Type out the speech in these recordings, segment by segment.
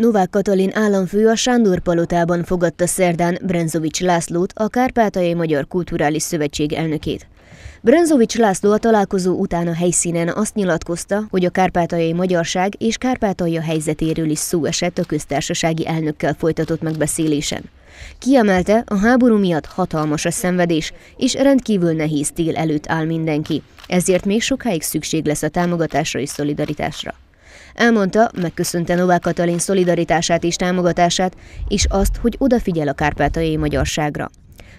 Novák Katalin államfő a Sándor Palotában fogadta szerdán Brenzovics Lászlót, a Kárpátaljai Magyar Kulturális Szövetség elnökét. Brenzovics László a találkozó után a helyszínen azt nyilatkozta, hogy a kárpátaljai magyarság és Kárpátalja helyzetéről is szó esett a köztársasági elnökkel folytatott megbeszélésen. Kiemelte, a háború miatt hatalmas a szenvedés, és rendkívül nehéz tél előtt áll mindenki, ezért még sokáig szükség lesz a támogatásra és szolidaritásra. Elmondta, megköszönte Novák Katalin szolidaritását és támogatását, és azt, hogy odafigyel a kárpátaljai magyarságra.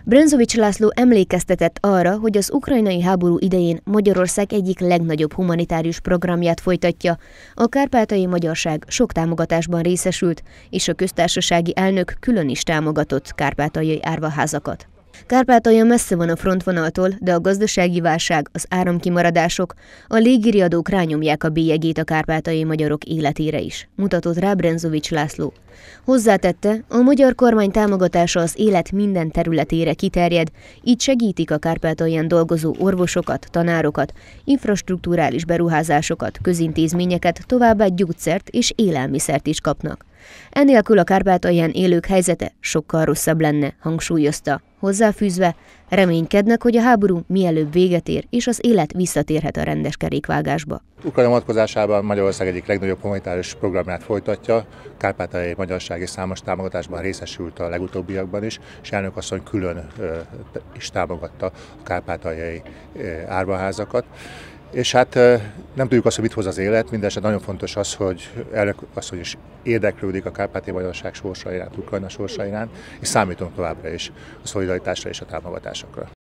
Brenzovics László emlékeztetett arra, hogy az ukrajnai háború idején Magyarország egyik legnagyobb humanitárius programját folytatja. A kárpátai magyarság sok támogatásban részesült, és a köztársasági elnök külön is támogatott kárpátaljai árvaházakat. Kárpátalja messze van a frontvonaltól, de a gazdasági válság, az áramkimaradások, a légiriadók rányomják a bélyegét a kárpátai magyarok életére is, mutatott rá Brenzovics László. Hozzátette, a magyar kormány támogatása az élet minden területére kiterjed, így segítik a kárpátalján dolgozó orvosokat, tanárokat, infrastruktúrális beruházásokat, közintézményeket, továbbá gyógyszert és élelmiszert is kapnak. Ennélkül a kárpátalján élők helyzete sokkal rosszabb lenne, hangsúlyozta. Hozzáfűzve, reménykednek, hogy a háború mielőbb véget ér, és az élet visszatérhet a rendes kerékvágásba. Ukrajna vonatkozásában Magyarország egyik legnagyobb humanitárius programját folytatja. Kárpátaljai Magyarság és számos támogatásban részesült a legutóbbiakban is, és asszony külön ö, is támogatta a kárpátaljai árvaházakat. És hát nem tudjuk azt, hogy mit hoz az élet, mindeset nagyon fontos az, hogy elnök az, hogy is érdeklődik a kárpáti magyarság sorsa iránt, Ukrajna sorsa iránt, és számítunk továbbra is a szolidaritásra és a támogatásokra.